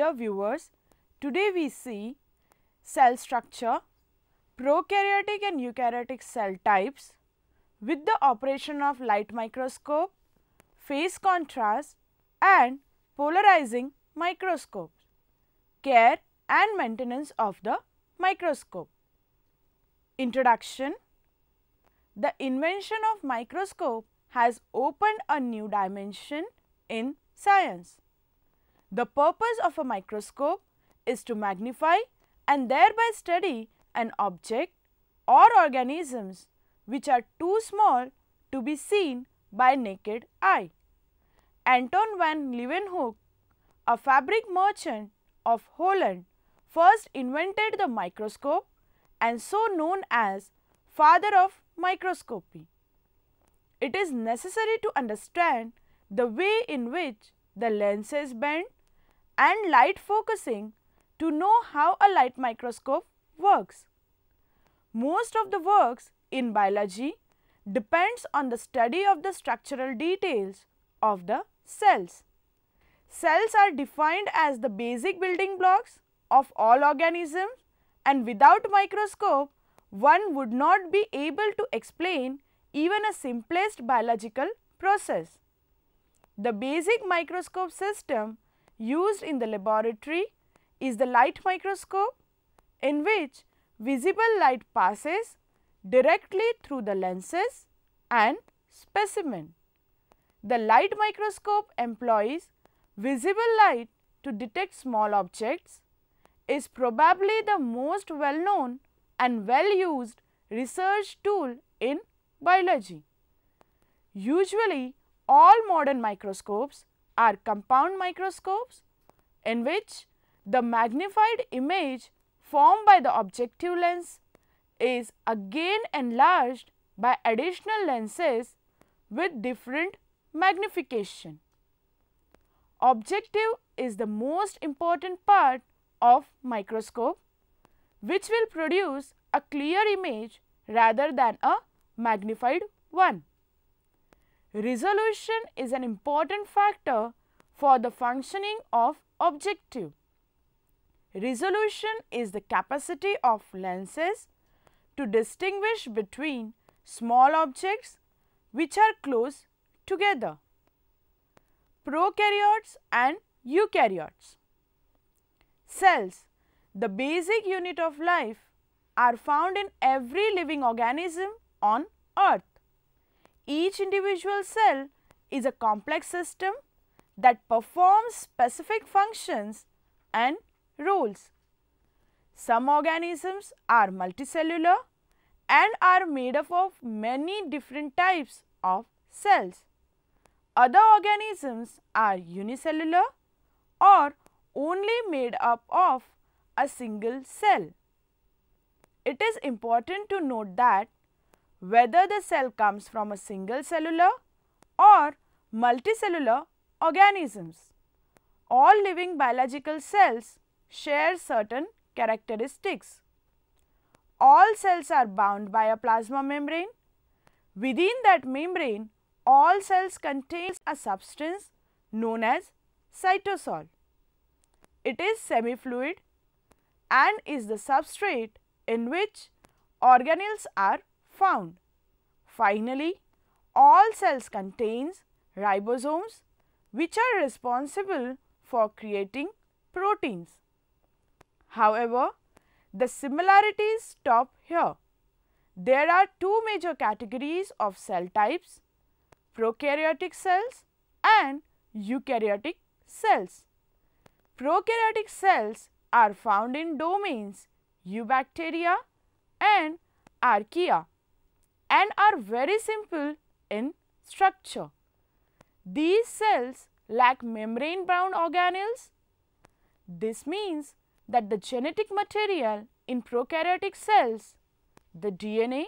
dear viewers, today we see cell structure, prokaryotic and eukaryotic cell types with the operation of light microscope, phase contrast and polarizing microscope, care and maintenance of the microscope. Introduction The invention of microscope has opened a new dimension in science. The purpose of a microscope is to magnify and thereby study an object or organisms which are too small to be seen by naked eye. Anton van Leeuwenhoek, a fabric merchant of Holland, first invented the microscope and so known as father of microscopy. It is necessary to understand the way in which the lenses bend and light focusing to know how a light microscope works. Most of the works in biology depends on the study of the structural details of the cells. Cells are defined as the basic building blocks of all organisms and without microscope, one would not be able to explain even a simplest biological process. The basic microscope system used in the laboratory is the light microscope in which visible light passes directly through the lenses and specimen. The light microscope employs visible light to detect small objects is probably the most well known and well used research tool in biology. Usually all modern microscopes are compound microscopes in which the magnified image formed by the objective lens is again enlarged by additional lenses with different magnification. Objective is the most important part of microscope which will produce a clear image rather than a magnified one. Resolution is an important factor for the functioning of objective. Resolution is the capacity of lenses to distinguish between small objects which are close together, prokaryotes and eukaryotes. Cells, the basic unit of life, are found in every living organism on earth each individual cell is a complex system that performs specific functions and roles. Some organisms are multicellular and are made up of many different types of cells. Other organisms are unicellular or only made up of a single cell. It is important to note that whether the cell comes from a single cellular or multicellular organisms. All living biological cells share certain characteristics. All cells are bound by a plasma membrane. Within that membrane, all cells contain a substance known as cytosol. It is semi-fluid and is the substrate in which organelles are found. Finally, all cells contains ribosomes which are responsible for creating proteins. However, the similarities stop here. There are two major categories of cell types, prokaryotic cells and eukaryotic cells. Prokaryotic cells are found in domains eubacteria and archaea and are very simple in structure. These cells lack membrane bound organelles. This means that the genetic material in prokaryotic cells, the DNA,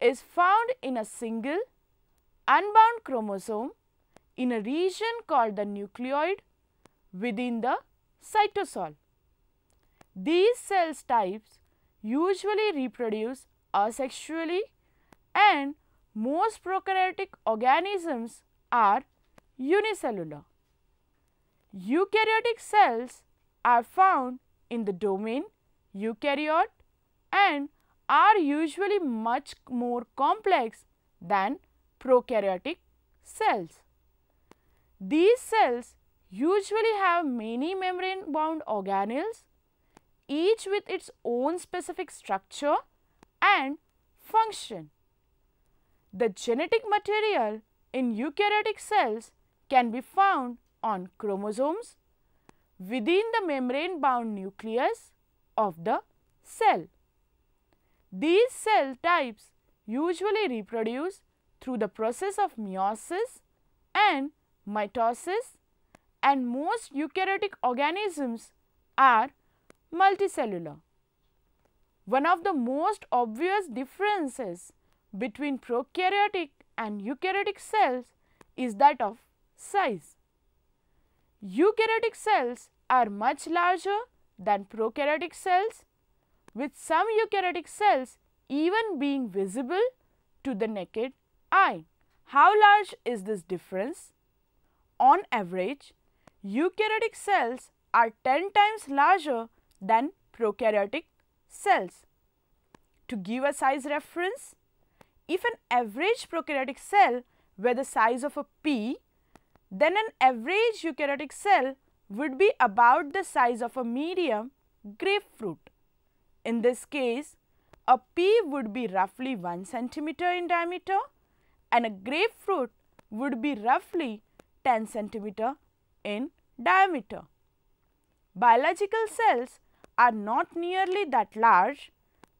is found in a single unbound chromosome in a region called the nucleoid within the cytosol. These cells types usually reproduce asexually and most prokaryotic organisms are unicellular. Eukaryotic cells are found in the domain eukaryote and are usually much more complex than prokaryotic cells. These cells usually have many membrane bound organelles, each with its own specific structure and function. The genetic material in eukaryotic cells can be found on chromosomes within the membrane bound nucleus of the cell. These cell types usually reproduce through the process of meiosis and mitosis and most eukaryotic organisms are multicellular. One of the most obvious differences between prokaryotic and eukaryotic cells is that of size. Eukaryotic cells are much larger than prokaryotic cells with some eukaryotic cells even being visible to the naked eye. How large is this difference? On average, eukaryotic cells are 10 times larger than prokaryotic cells. To give a size reference, if an average prokaryotic cell were the size of a pea, then an average eukaryotic cell would be about the size of a medium grapefruit. In this case, a pea would be roughly 1 centimeter in diameter and a grapefruit would be roughly 10 centimeter in diameter. Biological cells are not nearly that large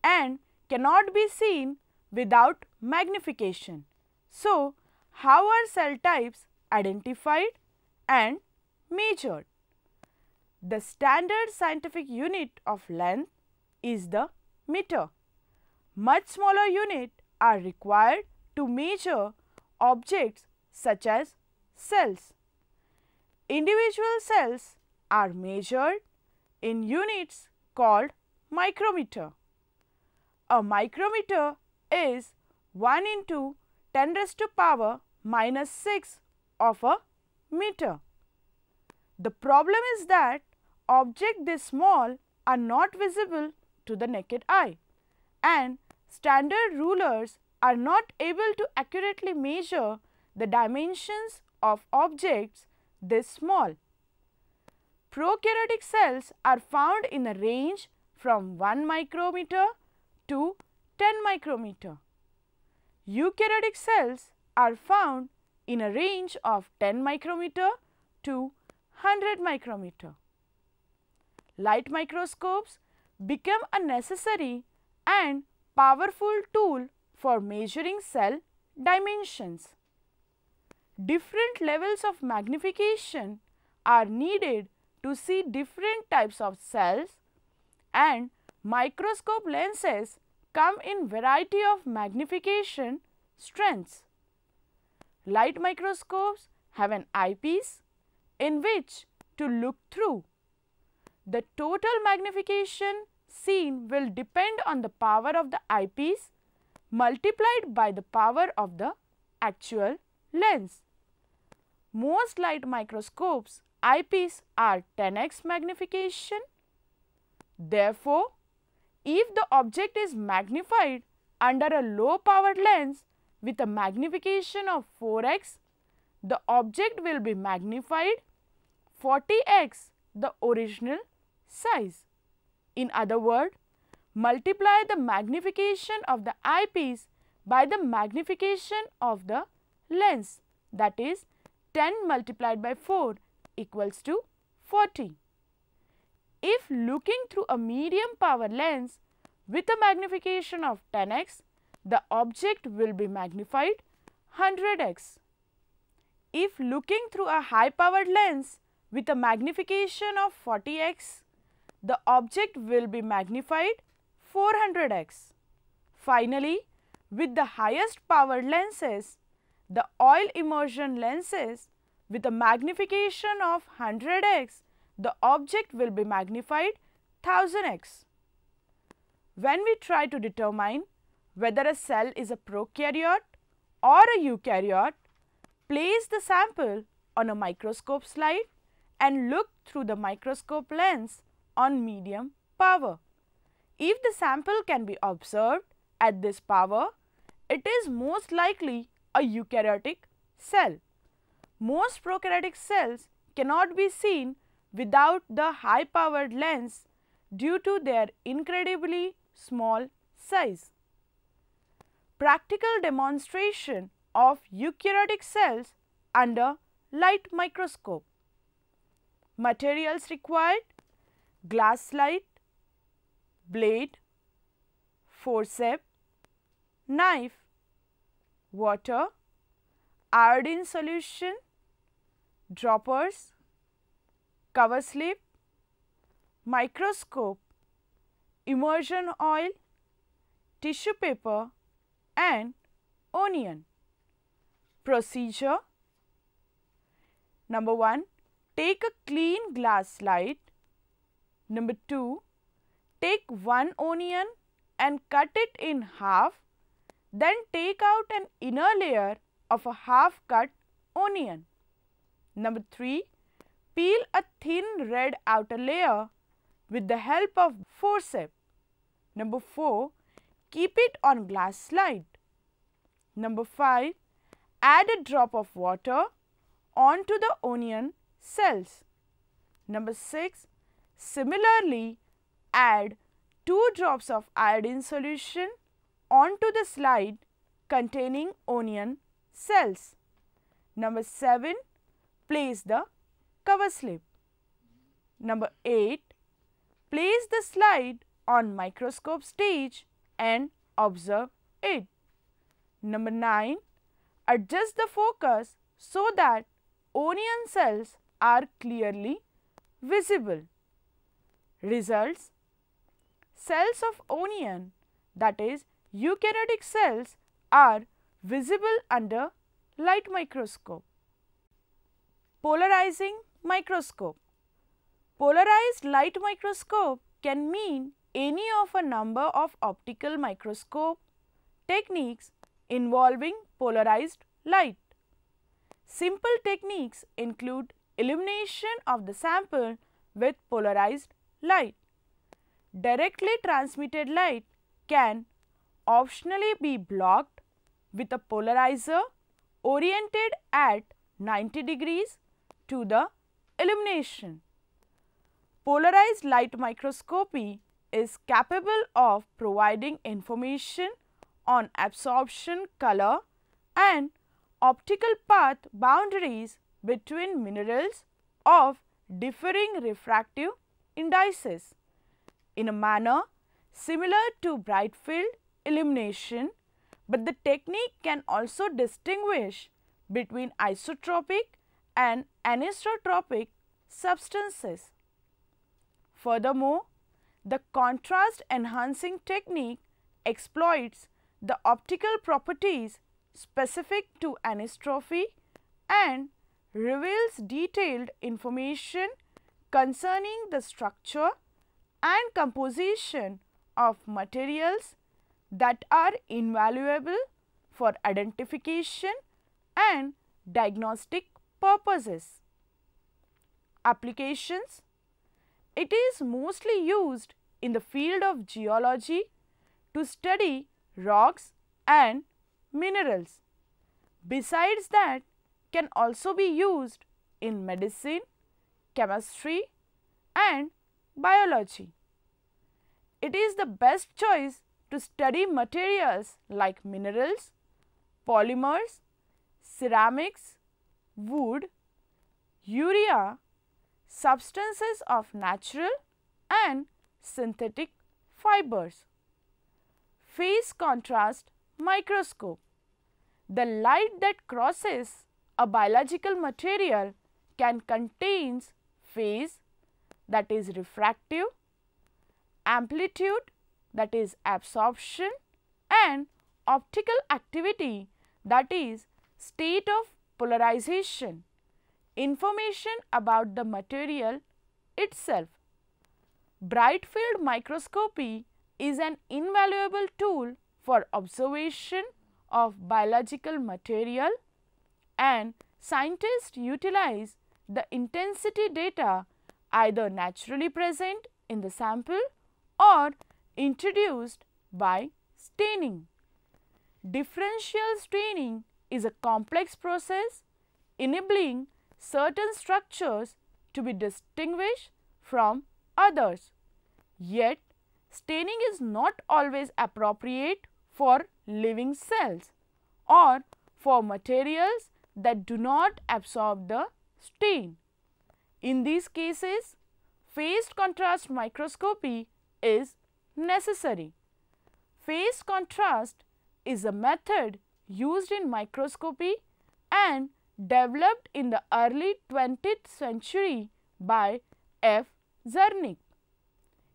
and cannot be seen without magnification. So, how are cell types identified and measured? The standard scientific unit of length is the meter. Much smaller units are required to measure objects such as cells. Individual cells are measured in units called micrometer. A micrometer is 1 into 10 raised to power minus 6 of a meter. The problem is that objects this small are not visible to the naked eye and standard rulers are not able to accurately measure the dimensions of objects this small. Prokaryotic cells are found in a range from 1 micrometer to 10 micrometer. Eukaryotic cells are found in a range of 10 micrometer to 100 micrometer. Light microscopes become a necessary and powerful tool for measuring cell dimensions. Different levels of magnification are needed to see different types of cells and microscope lenses come in variety of magnification strengths. Light microscopes have an eyepiece in which to look through. The total magnification seen will depend on the power of the eyepiece multiplied by the power of the actual lens. Most light microscopes eyepiece are 10x magnification. Therefore, if the object is magnified under a low powered lens with a magnification of 4x, the object will be magnified 40x the original size. In other words, multiply the magnification of the eyepiece by the magnification of the lens that is 10 multiplied by 4 equals to 40. If looking through a medium power lens with a magnification of 10x, the object will be magnified 100x. If looking through a high powered lens with a magnification of 40x, the object will be magnified 400x. Finally, with the highest powered lenses, the oil immersion lenses with a magnification of 100x the object will be magnified 1000x. When we try to determine whether a cell is a prokaryote or a eukaryote, place the sample on a microscope slide and look through the microscope lens on medium power. If the sample can be observed at this power, it is most likely a eukaryotic cell. Most prokaryotic cells cannot be seen without the high powered lens due to their incredibly small size. Practical demonstration of eukaryotic cells under light microscope. Materials required glass slide, blade, forceps, knife, water, iodine solution, droppers, cover slip, microscope, immersion oil, tissue paper and onion. Procedure Number 1. Take a clean glass slide. Number 2. Take one onion and cut it in half. Then take out an inner layer of a half cut onion. Number 3. Peel a thin red outer layer with the help of forceps. Number 4. Keep it on glass slide. Number 5. Add a drop of water onto the onion cells. Number 6. Similarly, add 2 drops of iodine solution onto the slide containing onion cells. Number 7. Place the cover slip. Number 8. Place the slide on microscope stage and observe it. Number 9. Adjust the focus so that onion cells are clearly visible. Results Cells of onion that is eukaryotic cells are visible under light microscope. Polarizing microscope. Polarized light microscope can mean any of a number of optical microscope techniques involving polarized light. Simple techniques include illumination of the sample with polarized light. Directly transmitted light can optionally be blocked with a polarizer oriented at 90 degrees to the illumination. Polarized light microscopy is capable of providing information on absorption color and optical path boundaries between minerals of differing refractive indices in a manner similar to bright field illumination, but the technique can also distinguish between isotropic and anisotropic substances. Furthermore, the contrast enhancing technique exploits the optical properties specific to anisotropy and reveals detailed information concerning the structure and composition of materials that are invaluable for identification and diagnostic purposes. Applications It is mostly used in the field of geology to study rocks and minerals. Besides that, can also be used in medicine, chemistry and biology. It is the best choice to study materials like minerals, polymers, ceramics, wood, urea, substances of natural and synthetic fibers. Phase contrast microscope. The light that crosses a biological material can contains phase that is refractive, amplitude that is absorption and optical activity that is state of polarization, information about the material itself. Bright field microscopy is an invaluable tool for observation of biological material and scientists utilize the intensity data either naturally present in the sample or introduced by staining. Differential staining is a complex process enabling certain structures to be distinguished from others. Yet, staining is not always appropriate for living cells or for materials that do not absorb the stain. In these cases, phased contrast microscopy is necessary. Phase contrast is a method used in microscopy and developed in the early 20th century by F. Zernick.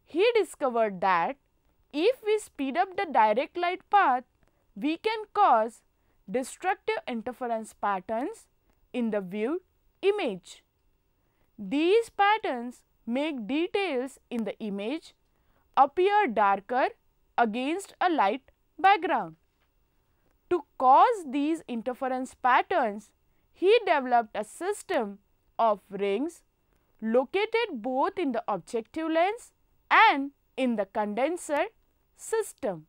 He discovered that if we speed up the direct light path, we can cause destructive interference patterns in the viewed image. These patterns make details in the image appear darker against a light background. To cause these interference patterns, he developed a system of rings located both in the objective lens and in the condenser system.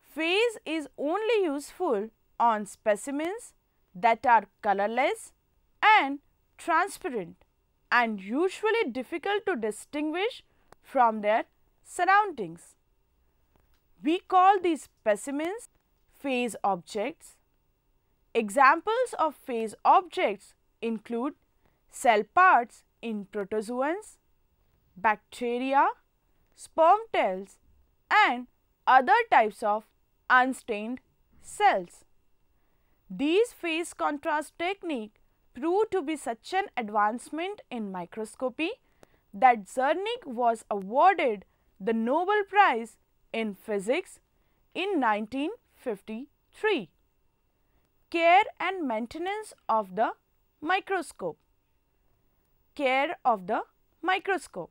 Phase is only useful on specimens that are colorless and transparent and usually difficult to distinguish from their surroundings. We call these specimens phase objects. Examples of phase objects include cell parts in protozoans, bacteria, sperm tails, and other types of unstained cells. These phase contrast technique proved to be such an advancement in microscopy that Zernick was awarded the Nobel Prize in Physics in 19 53. Care and maintenance of the microscope. Care of the microscope.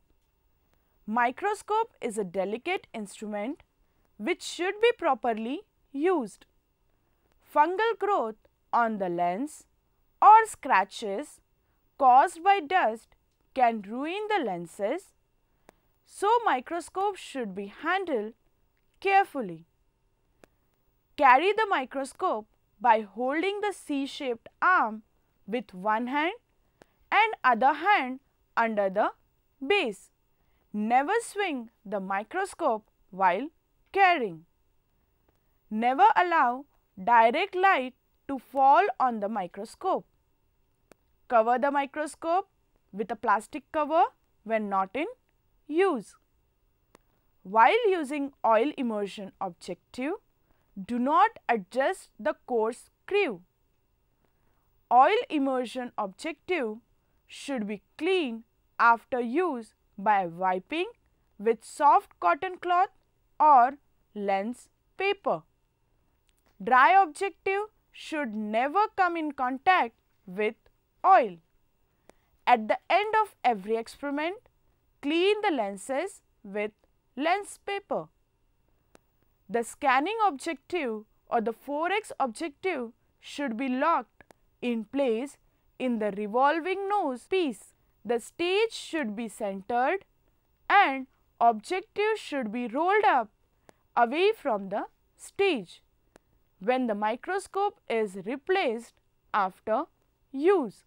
Microscope is a delicate instrument which should be properly used. Fungal growth on the lens or scratches caused by dust can ruin the lenses. So, microscope should be handled carefully. Carry the microscope by holding the C-shaped arm with one hand and other hand under the base. Never swing the microscope while carrying. Never allow direct light to fall on the microscope. Cover the microscope with a plastic cover when not in use. While using oil immersion objective, do not adjust the course crew. Oil immersion objective should be clean after use by wiping with soft cotton cloth or lens paper. Dry objective should never come in contact with oil. At the end of every experiment, clean the lenses with lens paper. The scanning objective or the 4x objective should be locked in place in the revolving nose piece. The stage should be centered and objective should be rolled up away from the stage when the microscope is replaced after use.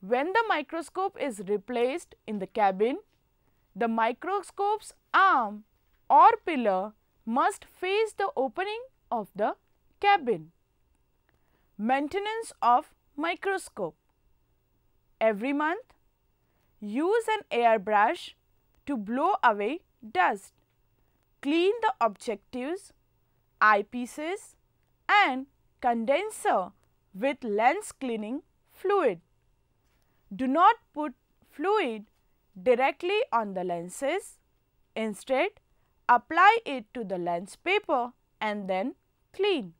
When the microscope is replaced in the cabin, the microscope's arm or pillar must face the opening of the cabin. Maintenance of microscope. Every month, use an airbrush to blow away dust. Clean the objectives, eyepieces and condenser with lens cleaning fluid. Do not put fluid directly on the lenses. Instead, Apply it to the lens paper and then clean.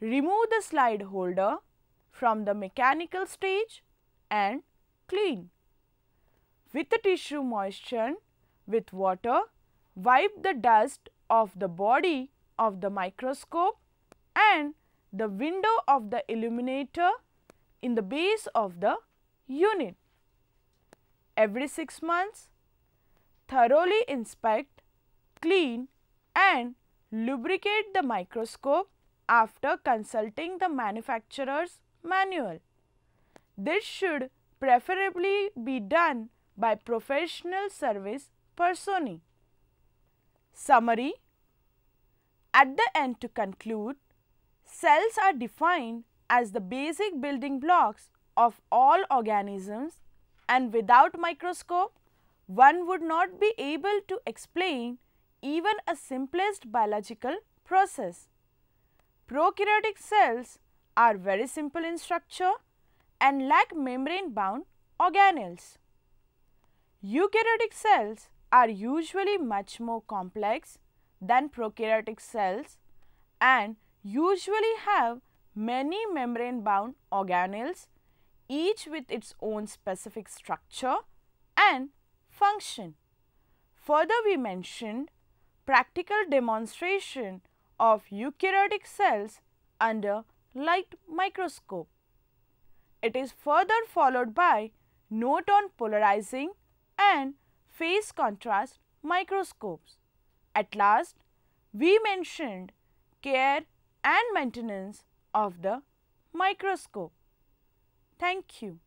Remove the slide holder from the mechanical stage and clean. With the tissue moistened with water, wipe the dust off the body of the microscope and the window of the illuminator in the base of the unit. Every 6 months, thoroughly inspect clean and lubricate the microscope after consulting the manufacturer's manual. This should preferably be done by professional service personnel. Summary At the end to conclude, cells are defined as the basic building blocks of all organisms and without microscope, one would not be able to explain even a simplest biological process. Prokaryotic cells are very simple in structure and lack membrane bound organelles. Eukaryotic cells are usually much more complex than prokaryotic cells and usually have many membrane bound organelles each with its own specific structure and function. Further we mentioned practical demonstration of eukaryotic cells under light microscope. It is further followed by note on polarizing and phase contrast microscopes. At last, we mentioned care and maintenance of the microscope. Thank you.